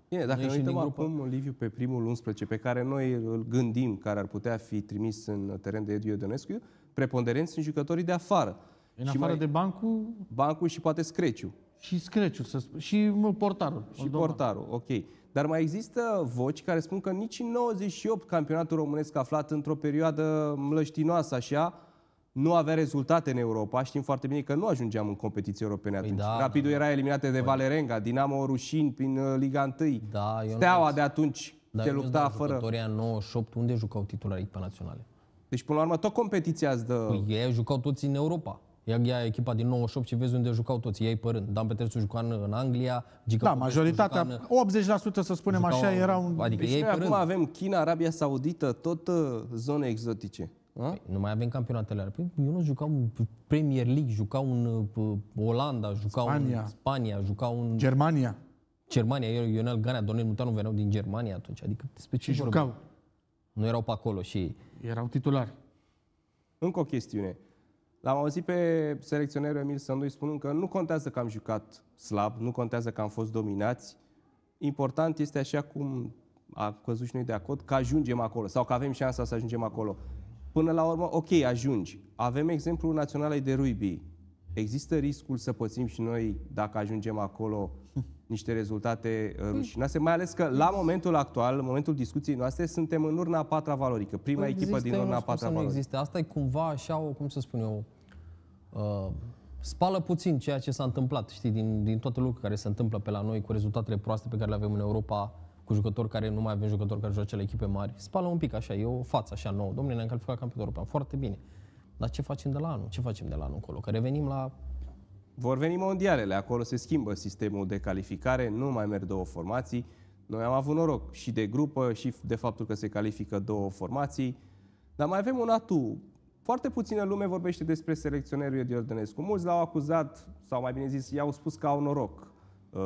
Bine, dacă noi uităm acum, Liviu, pe primul 11 pe care noi îl gândim, care ar putea fi trimis în teren de Edu Ionescu, preponderenți sunt jucătorii de afară. În și afară mai, de bancul? Bancul și poate screciu. Și screciu, să spun. Și portarul. Și portarul, ok. Dar mai există voci care spun că nici în 98 campionatul românesc aflat într-o perioadă mlăștinoasă așa, nu avea rezultate în Europa. Știm foarte bine că nu ajungeam în competiții europene păi atunci. Păi da, Rapidul da, da, era eliminat de păi- Valerenga, Dinamo Rușin prin uh, Liga 1. Da, Steaua de atunci da, te lupta fără... Dar 98, unde jucau titularii pe naționale? Deci, până la urmă, tot competiția îți dă... Păi ei jucau toți în Europa. Ia, ia echipa din 98 și vezi unde jucau toți, ei părând. Dan Petrescu juca în, în Anglia, Gica Da, Popescu majoritatea, în, 80% să spunem jucau, așa, erau... Adică deci ei păi, părând. acum avem China, Arabia Saudită, tot uh, zone exotice. Păi, nu mai avem campionatele alea. Păi, eu nu jucau Premier League, jucau în uh, Olanda, jucau Spania. în Spania, jucau în... Germania. Germania, eu, Ionel Ganea, Donel Mutanu veneau din Germania atunci. Adică despre ce jucau. Nu erau pe acolo și... Erau titulari. Încă o chestiune. L-am auzit pe selecționerul Emil Sandu, spunând că nu contează că am jucat slab, nu contează că am fost dominați. Important este așa cum a căzut și noi de acord, că ajungem acolo sau că avem șansa să ajungem acolo. Până la urmă, ok, ajungi. Avem exemplul naționalei de rugby. Există riscul să pățim și noi, dacă ajungem acolo, niște rezultate uh, hmm. rușinoase, mai ales că la momentul actual, în momentul discuției noastre, suntem în urna a patra valorică, prima păi există, echipă din urna a patra valorică. Există. Asta e cumva așa, o, cum să spun eu, uh, spală puțin ceea ce s-a întâmplat, știi, din, din toate lucrurile care se întâmplă pe la noi cu rezultatele proaste pe care le avem în Europa, cu jucători care nu mai avem jucători care joacă la echipe mari. Spală un pic așa, e o față așa nouă. Domnule, ne-am calificat campionatul european, foarte bine. Dar ce facem de la anul? Ce facem de la anul încolo? Că revenim la vor veni mondialele, acolo se schimbă sistemul de calificare, nu mai merg două formații. Noi am avut noroc și de grupă și de faptul că se califică două formații, dar mai avem un atu. Foarte puțină lume vorbește despre selecționerul Edi Ordănescu. Mulți l-au acuzat, sau mai bine zis, i-au spus că au noroc, uh,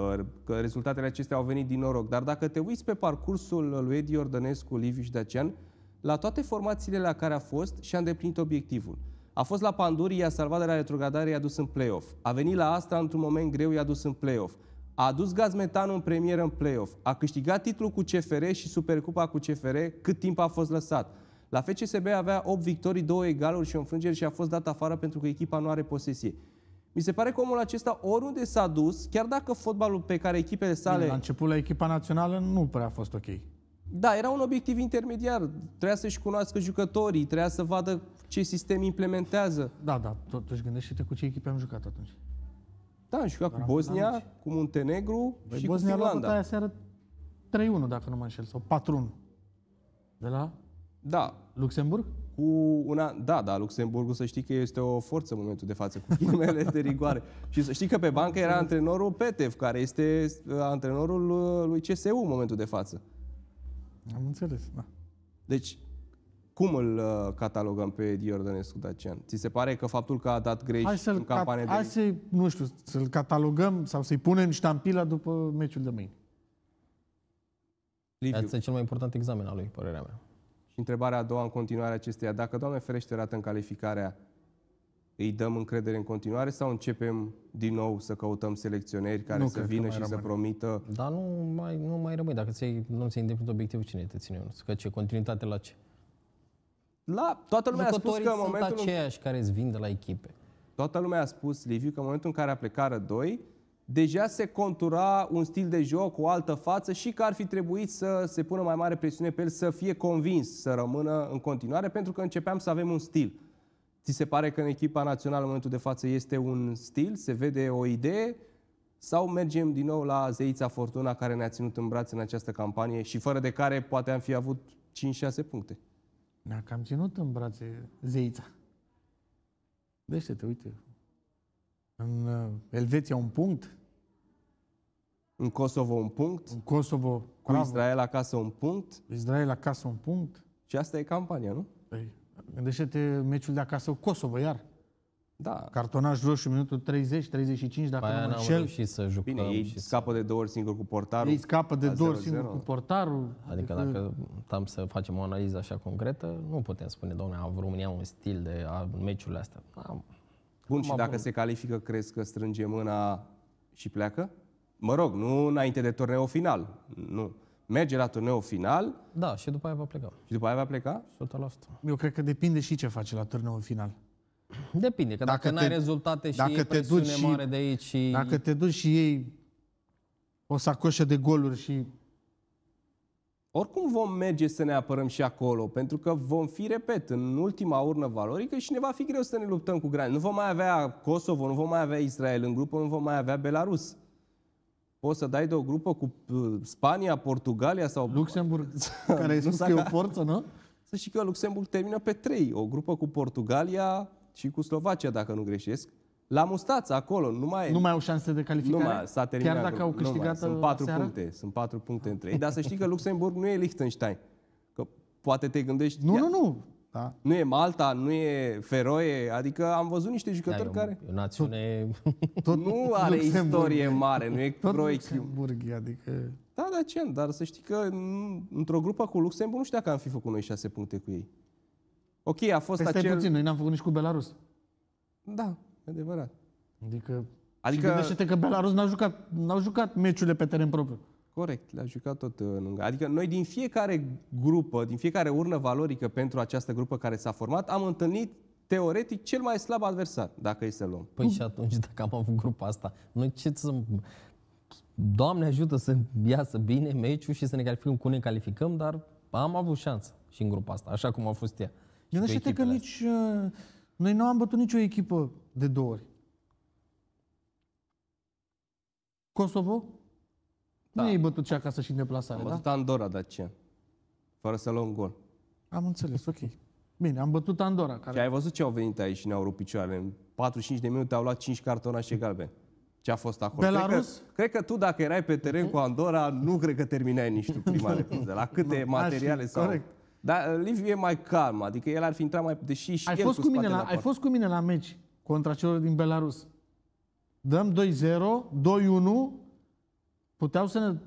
că rezultatele acestea au venit din noroc. Dar dacă te uiți pe parcursul lui Edi Ordănescu, Liviu și Dacian, la toate formațiile la care a fost și-a îndeplinit obiectivul. A fost la Panduri, i-a salvat de la retrogradare, i-a dus în play-off. A venit la Astra într-un moment greu, i-a dus în play-off. A adus Gazmetanul în premieră în play-off. A câștigat titlul cu CFR și Supercupa cu CFR cât timp a fost lăsat. La FCSB avea 8 victorii, 2 egaluri și o înfrângere și a fost dat afară pentru că echipa nu are posesie. Mi se pare că omul acesta, oriunde s-a dus, chiar dacă fotbalul pe care echipele sale... Bine, la început la echipa națională nu prea a fost ok. Da, era un obiectiv intermediar. Trebuia să-și cunoască jucătorii, trebuia să vadă ce sistem implementează. Da, da, totuși gândește-te cu ce echipe am jucat atunci. Da, am jucat cu Bosnia, cu Muntenegru și Bosnia cu Finlanda. Bosnia seară 3-1, dacă nu mă înșel, sau 4-1. De la? Da. Luxemburg? Cu una... Da, da, Luxemburgul să știi că este o forță în momentul de față cu ghilimele de rigoare. și să știi că pe bancă era antrenorul Petev, care este uh, antrenorul uh, lui CSU în momentul de față. Am înțeles, da. Deci, cum îl uh, catalogăm pe Edi Ordănescu Dacian? Ți se pare că faptul că a dat greș în campanie ca- de... Hai să nu știu, să-l catalogăm sau să-i punem ștampila după meciul de mâine. Liviu. Asta e cel mai important examen al lui, părerea mea. Și întrebarea a doua în continuare acesteia. Dacă, Doamne ferește, rată în calificarea îi dăm încredere în continuare sau începem din nou să căutăm selecționeri care nu să vină și rămâne. să promită? Dar nu mai, nu mai rămâi. Dacă ți nu ți-ai îndeplinit obiectivul, cine te ține? Că ce? Continuitate la ce? La, toată lumea Jucătorii a spus că în momentul... sunt aceiași în... care îți vin de la echipe. Toată lumea a spus, Liviu, că în momentul în care a plecat doi deja se contura un stil de joc, o altă față și că ar fi trebuit să se pună mai mare presiune pe el, să fie convins să rămână în continuare, pentru că începeam să avem un stil. Ți se pare că în echipa națională în momentul de față este un stil, se vede o idee sau mergem din nou la zeița Fortuna care ne-a ținut în brațe în această campanie și fără de care poate am fi avut 5-6 puncte? Ne-a cam ținut în brațe zeița. Vește te uite. În uh, Elveția un punct. În Kosovo un punct. În Kosovo, Cu bravo. Israel acasă un punct. Israel acasă un punct. Și asta e campania, nu? Păi, Gândește-te meciul de acasă cu Kosovo, iar. Da. Cartonaj roșu, minutul 30-35, dacă Baia nu mă înșel. și să jucăm. Bine, ei și scapă să... de două ori singur cu portarul. Ei scapă de două ori singur cu portarul. Adică, adică dacă tam să facem o analiză așa concretă, nu putem spune, doamne, România un stil de a, meciurile astea. Am, Bun, și dacă bun. se califică, crezi că strânge mâna și pleacă? Mă rog, nu înainte de turneu final. Nu merge la turneu final. Da, și după aia va pleca. Și după aia va pleca? 100%. Eu cred că depinde și ce face la turneul final. Depinde, că dacă, dacă n-ai rezultate și dacă te duci și, mare de aici și... Dacă te duci și ei o sacoșă de goluri și... Oricum vom merge să ne apărăm și acolo, pentru că vom fi, repet, în ultima urnă valorică și ne va fi greu să ne luptăm cu Grani. Nu vom mai avea Kosovo, nu vom mai avea Israel în grupă, nu vom mai avea Belarus poți să dai de o grupă cu uh, Spania, Portugalia sau... Luxemburg, care ai spus că e o forță, nu? Să știi că Luxemburg termină pe trei, o grupă cu Portugalia și cu Slovacia, dacă nu greșesc. La mustață, acolo, nu mai... Nu mai au șanse de calificare? Nu mai, s-a terminat Chiar dacă au câștigat Sunt patru seara? puncte, sunt patru puncte între ei. Dar să știi că Luxemburg nu e Liechtenstein. Că poate te gândești... Nu, ia... nu, nu. Da? Nu e Malta, nu e Feroe, adică am văzut niște da, jucători care... E o națiune... Tot, tot nu are Luxemburg. istorie mare, nu e tot Luxemburg, adică... Da, da, ce dar să știi că într-o grupă cu Luxemburg nu știa dacă am fi făcut noi șase puncte cu ei. Ok, a fost Peste păi acel... puțin, noi n-am făcut nici cu Belarus. Da, adevărat. Adică... Adică... Și gândește-te că Belarus n-au jucat, n-au jucat meciurile pe teren propriu. Corect, le-a jucat tot uh, în Ungaria. Adică noi din fiecare grupă, din fiecare urnă valorică pentru această grupă care s-a format, am întâlnit teoretic cel mai slab adversar, dacă e să luăm. Păi și atunci, dacă am avut grupa asta, noi ce să... Doamne ajută să iasă bine meciul și să ne calificăm cu ne calificăm, dar am avut șansă și în grupa asta, așa cum a fost ea. gândește și că nici... Uh, noi nu am bătut nicio echipă de două ori. Kosovo, da. Nu e bătut și acasă și în deplasare, Am da? bătut Andorra Dacia, fără să luăm gol. Am înțeles, ok. Bine, am bătut Andorra. Care... Și ai văzut ce au venit aici și ne-au rupt picioarele. În 45 de minute au luat 5 cartonașe galbene. Ce a fost acolo? Belarus? Cred că, cred că tu, dacă erai pe teren cu Andorra, nu cred că terminai nici tu prima repriză. La câte no, materiale sau... Corect. Dar uh, Liviu e mai calm, adică el ar fi intrat mai... Deși și ai, fost cu mine la, la ai fost cu mine la meci contra celor din Belarus. Dăm 2-0, 2-1, puteau să ne,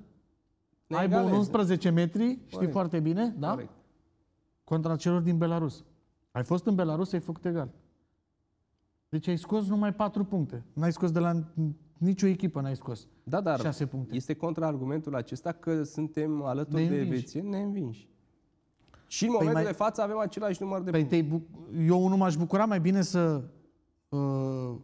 ne aibă egale, 11 metri, știi corect. foarte bine, da? Corect. Contra celor din Belarus. Ai fost în Belarus, ai făcut egal. Deci ai scos numai 4 puncte. N-ai scos de la nicio echipă n-ai scos. Da, dar 6 puncte. este contra argumentul acesta că suntem alături de veție neînvinși. Și în păi momentul mai... de față avem același număr de păi puncte. Eu nu m-aș bucura mai bine să uh,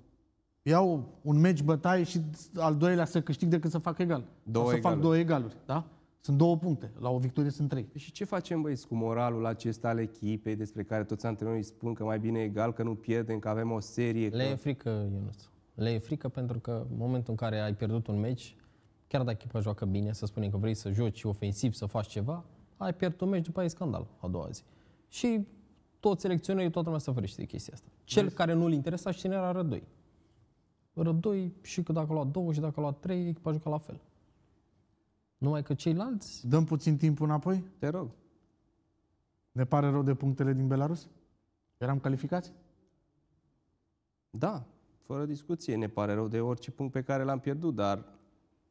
iau un meci bătaie și al doilea să câștig decât să fac egal. Două să egaluri. fac două egaluri, da? Sunt două puncte. La o victorie sunt trei. Păi și ce facem, băi, cu moralul acesta al echipei despre care toți antrenorii spun că mai bine egal, că nu pierdem, că avem o serie? Le că... e frică, Ionuț. Le e frică pentru că în momentul în care ai pierdut un meci, chiar dacă echipa joacă bine, să spunem că vrei să joci ofensiv, să faci ceva, ai pierdut un meci, după aia e scandal a doua zi. Și toți selecționerii, toată lumea să ferește de chestia asta. Cel Vezi? care nu-l interesa și era rădui. R2 și că dacă a luat 2 și dacă a luat 3, echipa juca la fel. Numai că ceilalți... Dăm puțin timp înapoi? Te rog. Ne pare rău de punctele din Belarus? Eram calificați? Da, fără discuție. Ne pare rău de orice punct pe care l-am pierdut, dar...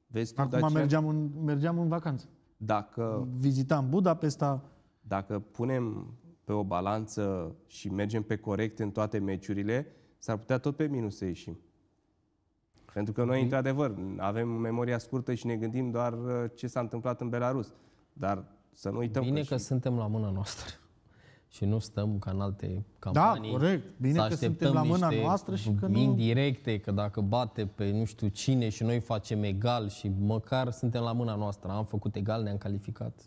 Vezi tu, Acum Dacia, mergeam, în, mergeam în vacanță. Dacă... Vizitam Budapesta. Dacă punem pe o balanță și mergem pe corect în toate meciurile, s-ar putea tot pe minus să ieșim. Pentru că noi, mhm. într-adevăr, avem memoria scurtă și ne gândim doar uh, ce s-a întâmplat în Belarus. Dar să nu uităm Bine că, că și... suntem la mâna noastră și nu stăm ca în alte da, campanii. Da, corect. Bine că suntem la mâna noastră și că nu... indirecte, că dacă bate pe nu știu cine și noi facem egal și măcar suntem la mâna noastră. Am făcut egal, ne-am calificat.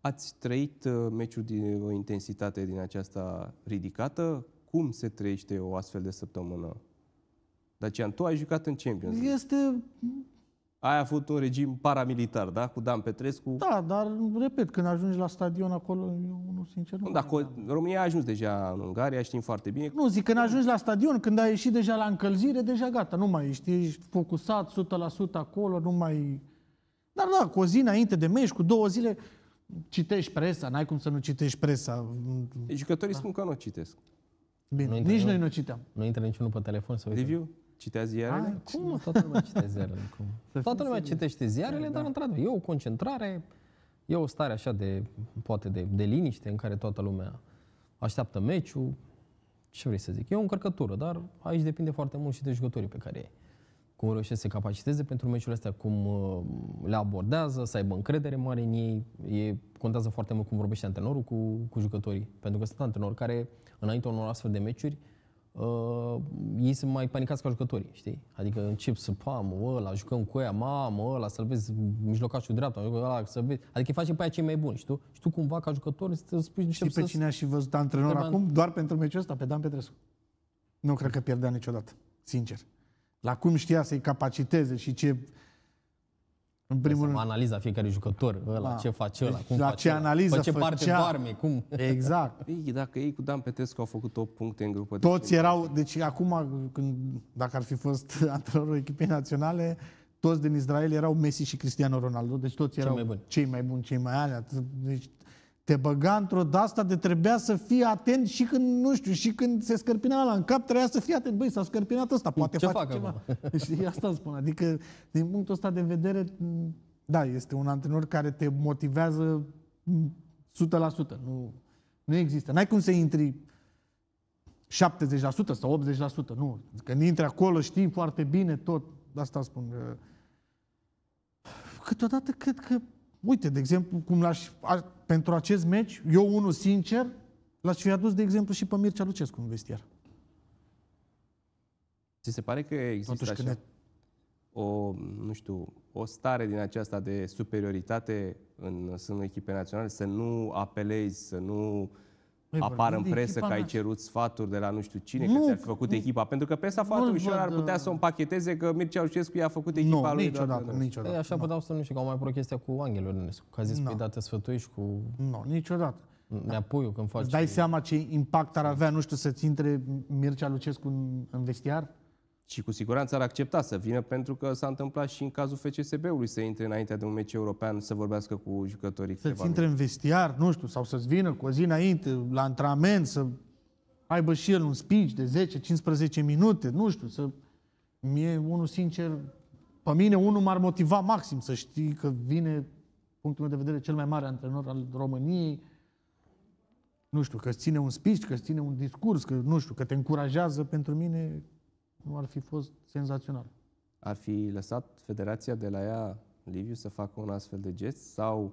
Ați trăit uh, meciul din o intensitate din aceasta ridicată? Cum se trăiește o astfel de săptămână Dacian, tu ai jucat în Champions League. Este... Ai avut un regim paramilitar, da? Cu Dan Petrescu. Da, dar, repet, când ajungi la stadion acolo, eu nu sincer nu... Dacă România a ajuns deja în Ungaria, știm foarte bine. Nu, zic, când ajungi la stadion, când ai ieșit deja la încălzire, deja gata, nu mai ești, ești focusat 100% acolo, nu mai... Dar da, cu o zi înainte de meci, cu două zile, citești presa, n-ai cum să nu citești presa. Jucătorii da. spun că nu citesc. Bine, nu nici noi nu citeam. Nu intră niciunul pe telefon să uite. Review? Citea ziarele? A, ah, cum mă, toată lumea citește ziarele. Cum? Toată lumea citește ziarele, da. dar într-adevăr e o concentrare, e o stare așa de, poate de, de liniște în care toată lumea așteaptă meciul, ce vrei să zic. E o încărcătură, dar aici depinde foarte mult și de jucătorii pe care ai. Cum reușesc să se capaciteze pentru meciul astea, cum uh, le abordează, să aibă încredere mare în ei. E, contează foarte mult cum vorbește antrenorul cu, cu jucătorii. Pentru că sunt antrenori care, înainte unor astfel de meciuri, uh, ei sunt mai panicați ca jucătorii, știi? Adică încep să pamă, ăla, jucăm cu ea, mamă, ăla, să-l vezi mijlocașul dreapta, ăla, să vezi. Adică îi face pe aia cei mai buni, știu? Și tu cumva ca jucător să spui niște Și pe cine aș fi văzut antrenor acum, an... doar pentru meciul ăsta, pe Dan Petrescu. Nu cred că pierdea niciodată, sincer. La cum știa să-i capaciteze și ce în primul rând. Analiza fiecare jucător, ăla, da. ce face ăla, deci cum la face ce analiză ce parte parte doarme, cum... Exact. Ei, dacă ei cu Dan Petrescu au făcut 8 puncte în grupă... Deci toți de erau, deci acum, când, dacă ar fi fost antrenorul echipei naționale, toți din Israel erau Messi și Cristiano Ronaldo, deci toți erau cei mai buni, cei mai buni, cei mai alea. Deci te băga într-o dasta de trebuia să fii atent și când, nu știu, și când se scărpina la în cap, trebuia să fii atent. Băi, s-a scărpinat ăsta, poate Ce face fac ceva. Și asta spun. Adică, din punctul ăsta de vedere, da, este un antrenor care te motivează 100%. Nu, nu există. N-ai cum să intri 70% sau 80%, nu. Când intri acolo știi foarte bine tot. Asta spun. Câteodată cred că Uite, de exemplu, cum l-aș, a, pentru acest meci, eu unul sincer, l-aș fi adus, de exemplu, și pe Mircea Lucescu în vestiar. Ți se pare că există Totuși, așa, ne... o, nu știu, o stare din aceasta de superioritate în sânul echipei naționale, să nu apelezi, să nu uh, noi păi, apar în presă că ai noastră. cerut sfaturi de la nu știu cine, nu, că ți-ar fi făcut nu, echipa. Pentru că presa foarte ușor ar putea uh, să o împacheteze că Mircea Lucescu i-a făcut echipa nu, lui. Niciodată, păi nu, niciodată. Ei, așa no. puteau să nu știu, că au mai pur chestia cu Anghel Ionescu. că a zis păi, no. dată sfătuiești cu... Nu, no, niciodată. Da. Puiu, când faci... Îți dai seama ce impact ar avea, nu știu, să-ți intre Mircea Lucescu în, în vestiar? și cu siguranță ar accepta să vină, pentru că s-a întâmplat și în cazul FCSB-ului să intre înaintea de un meci european să vorbească cu jucătorii. Să-ți intre în vestiar, nu știu, sau să-ți vină cu o zi înainte la antrenament, să aibă și el un speech de 10-15 minute, nu știu, să... Mie, unul sincer, pe mine unul m-ar motiva maxim să știi că vine, punctul meu de vedere, cel mai mare antrenor al României, nu știu, că ține un speech, că ține un discurs, că nu știu, că te încurajează pentru mine nu ar fi fost senzațional. Ar fi lăsat federația de la ea, Liviu, să facă un astfel de gest sau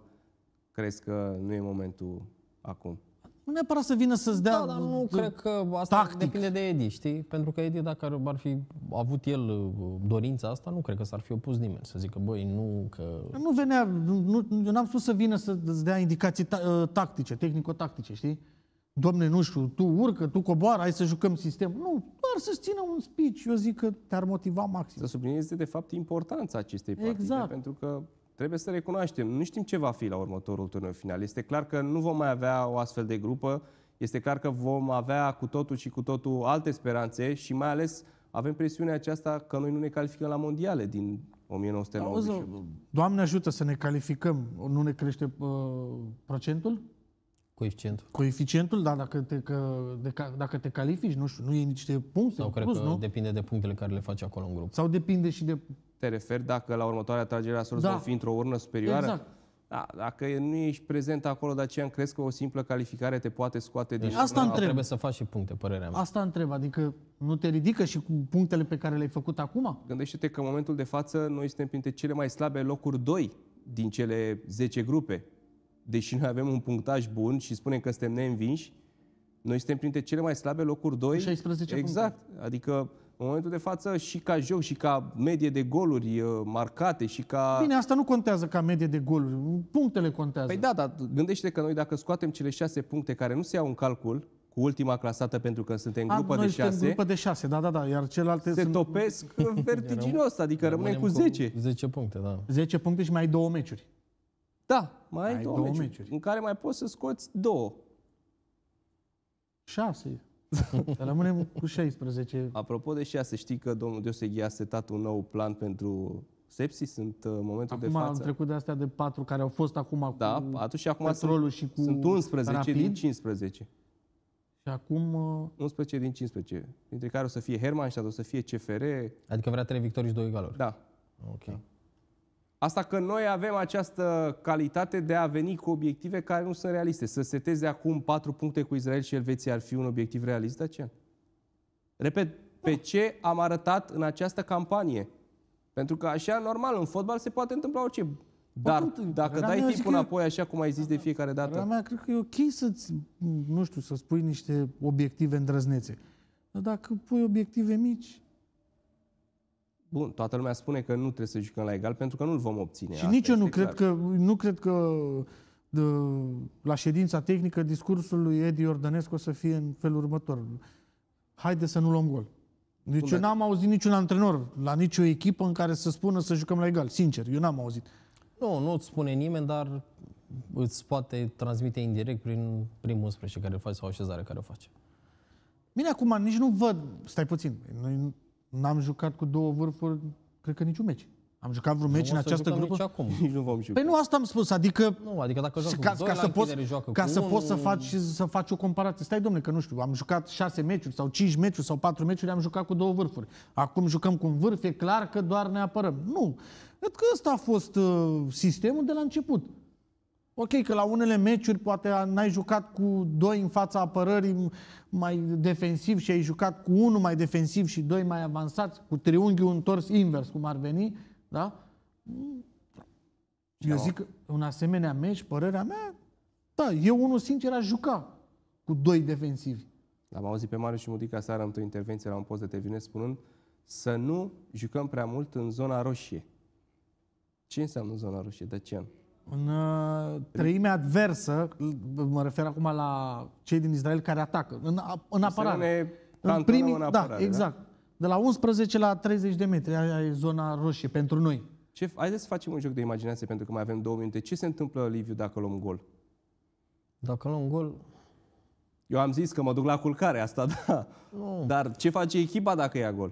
crezi că nu e momentul acum? Nu neapărat să vină să-ți dea Da, dar nu cred că asta tactic. depinde de Edi, știi? Pentru că Edi, dacă ar fi avut el uh, dorința asta, nu cred că s-ar fi opus nimeni să zică, băi, nu că... Nu venea, nu, eu n-am spus să vină să-ți dea indicații ta, uh, tactice, tehnico-tactice, știi? domne, nu știu, tu urcă, tu coboară, hai să jucăm sistem. Nu, doar să-ți țină un speech. Eu zic că te-ar motiva maxim. Să sublinieze, de fapt, importanța acestei partide, exact. pentru că trebuie să recunoaștem. Nu știm ce va fi la următorul turneu final. Este clar că nu vom mai avea o astfel de grupă. Este clar că vom avea cu totul și cu totul alte speranțe și mai ales avem presiunea aceasta că noi nu ne calificăm la mondiale din 1990. Doamne ajută să ne calificăm, nu ne crește uh, procentul? Coeficientul. Coeficientul, da, dacă te, că, de, dacă te califici, nu știu, nu e niște puncte. Sau cred plus, că nu? depinde de punctele care le faci acolo în grup. Sau depinde și de... Te referi dacă la următoarea tragere a sorților da. fi într-o urnă superioară? Exact. Da, dacă nu ești prezent acolo, de aceea crezi că o simplă calificare te poate scoate din... Deci, asta asta da, întreb. Trebuie să faci și puncte, părerea mea. Asta întreb, adică nu te ridică și cu punctele pe care le-ai făcut acum? Gândește-te că în momentul de față noi suntem printre cele mai slabe locuri 2 din cele 10 grupe deși noi avem un punctaj bun și spunem că suntem neînvinși, noi suntem printre cele mai slabe locuri 2. 16 Exact. Puncte. Adică, în momentul de față, și ca joc, și ca medie de goluri marcate, și ca... Bine, asta nu contează ca medie de goluri. Punctele contează. Păi da, dar gândește că noi dacă scoatem cele șase puncte care nu se iau în calcul, cu ultima clasată pentru că suntem în grupă de șase. Suntem grupă de șase, da, da, da, iar celelalte se sunt... topesc vertiginos, adică rămânem cu 10. 10 puncte, da. 10 puncte și mai două meciuri. Da, mai ai, ai două, două meciuri, meciuri. În care mai poți să scoți două. Șase. Rămânem cu 16. Apropo de șase, știi că domnul Deoseghi a setat un nou plan pentru sepsis sunt în uh, momentul acum de față. Acum am trecut de astea de patru care au fost acum cu da, patru și acum sunt, și cu sunt 11 rapid. din 15. Și acum... 11 uh, din 15, dintre care o să fie și o să fie CFR. Adică vrea 3 victorii și 2 egaluri. Da. Ok. Da. Asta că noi avem această calitate de a veni cu obiective care nu sunt realiste. Să seteze acum patru puncte cu Israel și Elveția ar fi un obiectiv realist, de ce? Repet, pe da. ce am arătat în această campanie? Pentru că așa, normal, în fotbal se poate întâmpla orice. Dar dacă dai timp înapoi, eu... așa cum ai zis de da, da. fiecare dată... Mea, cred că e ok să-ți, nu știu, să spui niște obiective îndrăznețe. Dar dacă pui obiective mici, Bun, toată lumea spune că nu trebuie să jucăm la egal pentru că nu-l vom obține. Și Asta nici eu nu cred, că, nu cred că de, la ședința tehnică discursul lui Edi Ordănescu o să fie în felul următor. Haide să nu luăm gol. Deci Bun, eu n-am auzit niciun antrenor la nicio echipă în care să spună să jucăm la egal. Sincer, eu n-am auzit. Nu, nu îți spune nimeni, dar îți poate transmite indirect prin primul 11 care face sau așezare care o faci. Bine, acum nici nu văd, stai puțin, noi n-am jucat cu două vârfuri, cred că niciun meci. Am jucat vreun meci în această grupă? Nici acum. Nici nu vom juca. Păi nu asta am spus, adică... Nu, adică dacă joacă ca, ca să poți, joacă ca să poți să faci, să faci o comparație. Stai, domnule, că nu știu, am jucat șase meciuri sau cinci meciuri sau patru meciuri, am jucat cu două vârfuri. Acum jucăm cu un vârf, e clar că doar ne apărăm. Nu. Cred că ăsta a fost uh, sistemul de la început. Ok, că la unele meciuri poate n-ai jucat cu doi în fața apărării mai defensiv și ai jucat cu unul mai defensiv și doi mai avansați, cu triunghiul întors invers, cum ar veni, da? Eu da. zic că un asemenea meci, părerea mea, da, eu unul sincer aș juca cu doi defensivi. L-am auzit pe Marius și Mudica seara într-o intervenție la un post de TV spunând să nu jucăm prea mult în zona roșie. Ce înseamnă zona roșie? De ce? în uh, treime adversă, mă refer acum la cei din Israel care atacă, în, în apărare. În primii, în da, apărare, da, exact. Da? De la 11 la 30 de metri, aia e zona roșie pentru noi. Ce, haideți să facem un joc de imaginație, pentru că mai avem două minute. Ce se întâmplă, Liviu, dacă luăm gol? Dacă luăm gol... Eu am zis că mă duc la culcare, asta da. Nu. Dar ce face echipa dacă ia gol?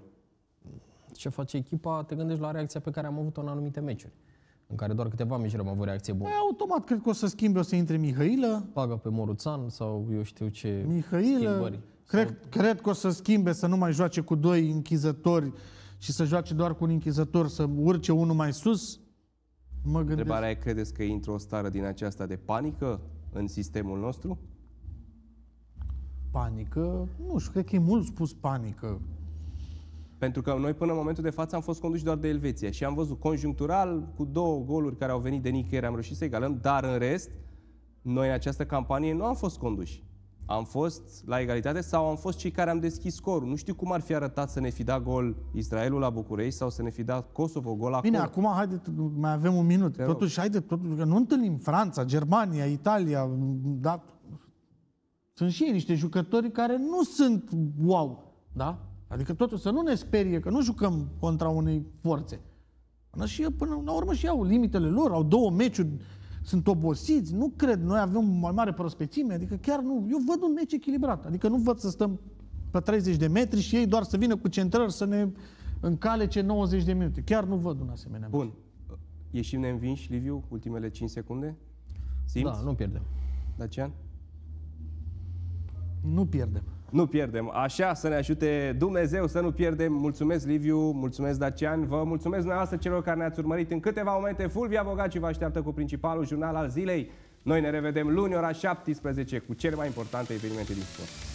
Ce face echipa? Te gândești la reacția pe care am avut-o în anumite meciuri în care doar câteva mici am avut reacție bună. E, păi, automat, cred că o să schimbe, o să intre Mihailă. Pagă pe Moruțan sau eu știu ce Mihailă, schimbări. Cred, sau... cred că o să schimbe să nu mai joace cu doi închizători și să joace doar cu un închizător, să urce unul mai sus. Mă gândesc. Întrebarea e, credeți că intră o stare din aceasta de panică în sistemul nostru? Panică? Nu știu, cred că e mult spus panică. Pentru că noi până în momentul de față am fost conduși doar de Elveția și am văzut conjunctural cu două goluri care au venit de nicăieri, am reușit să egalăm, dar în rest, noi în această campanie nu am fost conduși. Am fost la egalitate sau am fost cei care am deschis scorul. Nu știu cum ar fi arătat să ne fi dat gol Israelul la București sau să ne fi dat Kosovo gol acolo. Bine, acum haide, mai avem un minut. Te totuși, haide, totuși, că nu întâlnim Franța, Germania, Italia, da? Sunt și ei niște jucători care nu sunt wow, da? Adică totul să nu ne sperie că nu jucăm contra unei forțe. Până, și, până la urmă și au limitele lor, au două meciuri, sunt obosiți, nu cred, noi avem mai mare prospețime, adică chiar nu, eu văd un meci echilibrat, adică nu văd să stăm pe 30 de metri și ei doar să vină cu centrări să ne încalece 90 de minute. Chiar nu văd un asemenea Bun. Meci. Ieșim neînvinși, Liviu, ultimele 5 secunde? Simți? Da, nu pierdem. Dacian? Nu pierdem. Nu pierdem. Așa să ne ajute Dumnezeu să nu pierdem. Mulțumesc Liviu, mulțumesc Dacian, vă mulțumesc dumneavoastră celor care ne-ați urmărit în câteva momente. Fulvia Bogaci vă așteaptă cu principalul jurnal al zilei. Noi ne revedem luni ora 17 cu cele mai importante evenimente din sport.